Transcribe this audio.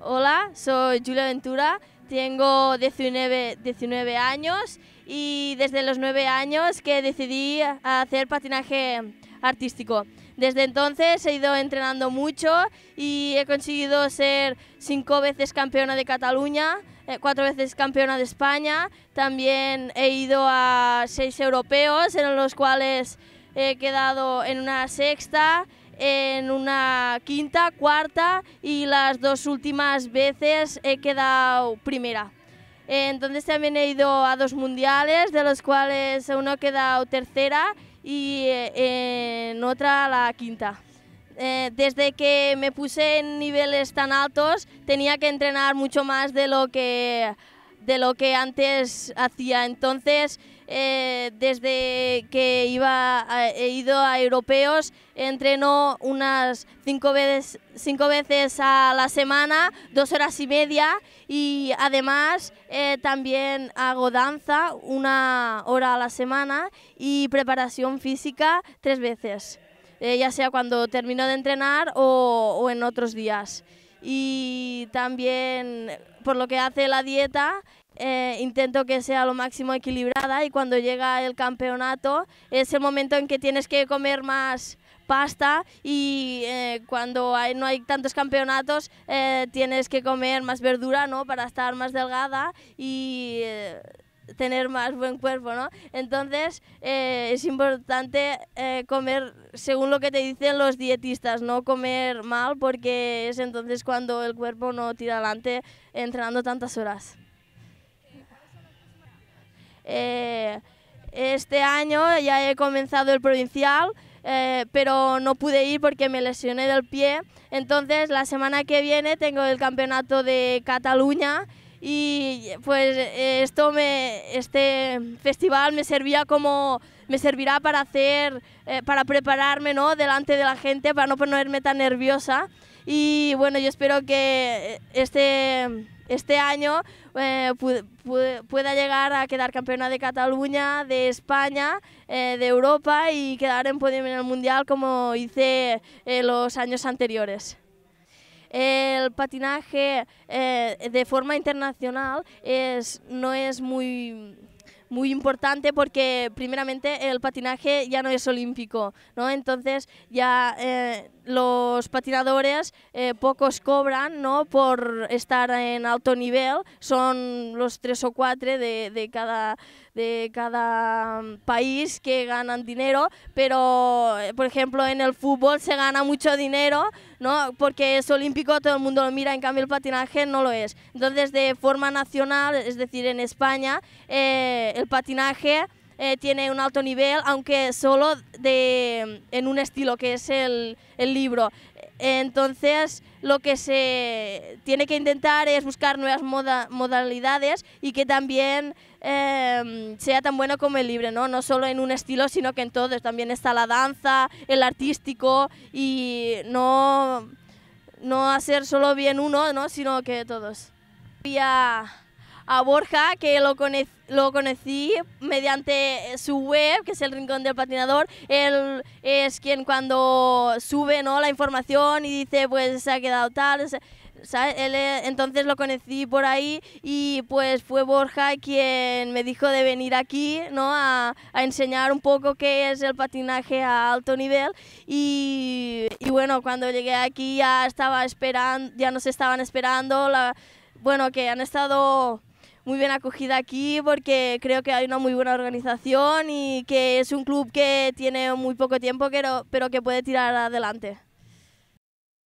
Hola, soy Julia Ventura, tengo 19, 19 años y desde los 9 años que decidí hacer patinaje artístico. Desde entonces he ido entrenando mucho y he conseguido ser cinco veces campeona de Cataluña, eh, cuatro veces campeona de España. También he ido a seis europeos en los cuales he quedado en una sexta, en una quinta, cuarta y las dos últimas veces he quedado primera. Entonces también he ido a dos mundiales, de los cuales uno he quedado tercera y eh, en otra la quinta. Eh, desde que me puse en niveles tan altos tenía que entrenar mucho más de lo que de lo que antes hacía. Entonces, eh, desde que iba he ido a europeos, entreno unas cinco veces, cinco veces a la semana, dos horas y media, y además eh, también hago danza una hora a la semana y preparación física tres veces. Eh, ya sea cuando termino de entrenar o en otros días y también por lo que hace la dieta eh, intento que sea lo máximo equilibrada y cuando llega el campeonato es el momento en que tienes que comer más pasta y eh, cuando no hay tantos campeonatos eh, tienes que comer más verdura para estar más delgada y tener más buen cuerpo, ¿no? Entonces eh, es importante eh, comer según lo que te dicen los dietistas, no comer mal porque es entonces cuando el cuerpo no tira adelante entrenando tantas horas. Eh, este año ya he comenzado el provincial, pero no pude ir porque me lesioné del pie. Entonces la semana que viene tengo el campeonato de Cataluña y pues esto este festival me servía como me servirá para hacer eh, para prepararme no delante de la gente para no ponerme tan nerviosa y bueno yo espero que este, este año eh, pueda llegar a quedar campeona de Cataluña, de España, eh, de Europa y quedar en podio en el mundial como hice los años anteriores el patinaje eh, de forma internacional es, no es muy muy importante porque primeramente el patinaje ya no es olímpico, ¿no? Entonces ya eh, los patinadores eh, pocos cobran ¿no? por estar en alto nivel, son los tres o cuatro de, cada, mm, país que ganan dinero, pero eh, por ejemplo en el fútbol se gana mucho dinero ¿no? porque es olímpico, todo el mundo lo mira, en cambio el patinaje no lo es. Entonces de forma nacional, es decir, en España, eh, el patinaje eh, tiene un alto nivel, aunque solo de, en un estilo que es el, libro. Entonces, lo que se tiene que intentar es buscar nuevas modalidades y que también em, sea tan bueno como el libro, ¿no? no solo en un estilo, sino que en todos. También está la danza, el artístico y no, no hacer solo bien uno, sino que todos a Borja, que lo, conocí, mediante su web, que es el Rincón del Patinador. Él es quien cuando sube ¿no? la información y dice, pues se ha quedado tal. entonces lo conocí por ahí y pues fue Borja quien me dijo de venir aquí ¿no? a, enseñar un poco qué es el patinaje a alto nivel y, bueno, cuando llegué aquí ya estaba esperando, ya nos estaban esperando, bueno, que han estado muy bien acogida aquí porque creo que hay una muy buena organización y que es un club que tiene muy poco tiempo, pero, pero que puede tirar adelante.